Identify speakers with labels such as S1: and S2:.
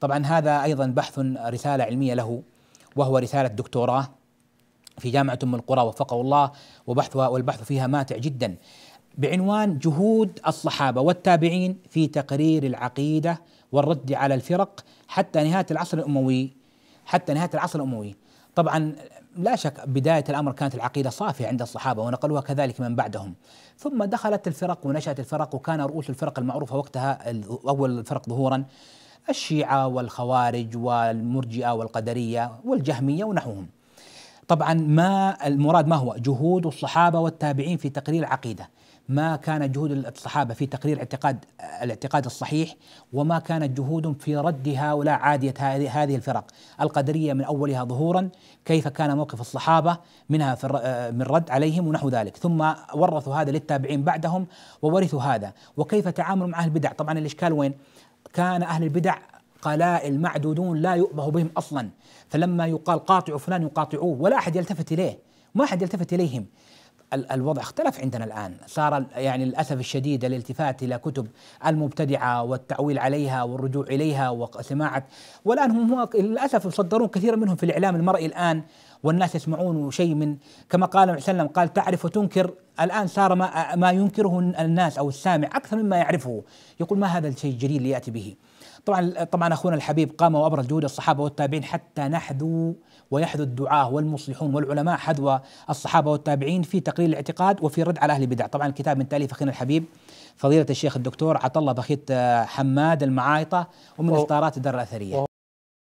S1: طبعا هذا أيضا بحث رسالة علمية له وهو رسالة دكتوراه في جامعة أم القرى وفقه الله وبحثها والبحث فيها ماتع جدا بعنوان جهود الصحابة والتابعين في تقرير العقيدة والرد على الفرق حتى نهاية العصر الأموي حتى نهاية العصر الأموي طبعا لا شك بداية الأمر كانت العقيدة صافية عند الصحابة ونقلوها كذلك من بعدهم ثم دخلت الفرق ونشأت الفرق وكان رؤوس الفرق المعروفة وقتها أول الفرق ظهورا الشيعة والخوارج والمرجئة والقدرية والجهمية ونحوهم طبعا ما المراد ما هو جهود الصحابة والتابعين في تقرير العقيدة ما كانت جهود الصحابة في تقرير اعتقاد الاعتقاد الصحيح وما كانت جهودهم في رد هؤلاء عادية هذه الفرق القدرية من أولها ظهورا كيف كان موقف الصحابة منها في من رد عليهم ونحو ذلك ثم ورثوا هذا للتابعين بعدهم وورثوا هذا وكيف تعاملوا مع البدع طبعا الإشكال وين كان أهل البدع قلائل معدودون لا يؤبه بهم أصلا فلما يقال قاطعوا فلان يقاطعوه ولا أحد يلتفت إليه ما أحد يلتفت إليهم الوضع اختلف عندنا الآن صار يعني للأسف الشديد الالتفات إلى كتب المبتدعة والتعويل عليها والرجوع إليها وسماعة والآن هم للأسف يصدرون كثيرا منهم في الإعلام المرئي الآن والناس يسمعون شيء من كما قال النبي صلى الله عليه وسلم قال تعرف وتنكر الان صار ما ما ينكره الناس او السامع اكثر مما يعرفه يقول ما هذا الشيء الجليل اللي ياتي به طبعا طبعا اخونا الحبيب قام وابرز جهود الصحابه والتابعين حتى نحذو ويحذو الدعاه والمصلحون والعلماء حذو الصحابه والتابعين في تقليل الاعتقاد وفي الرد على اهل البدع، طبعا الكتاب من تاليف اخينا الحبيب فضيله الشيخ الدكتور عطا الله بخيت حماد المعايطه ومن اصدارات الدار الاثريه.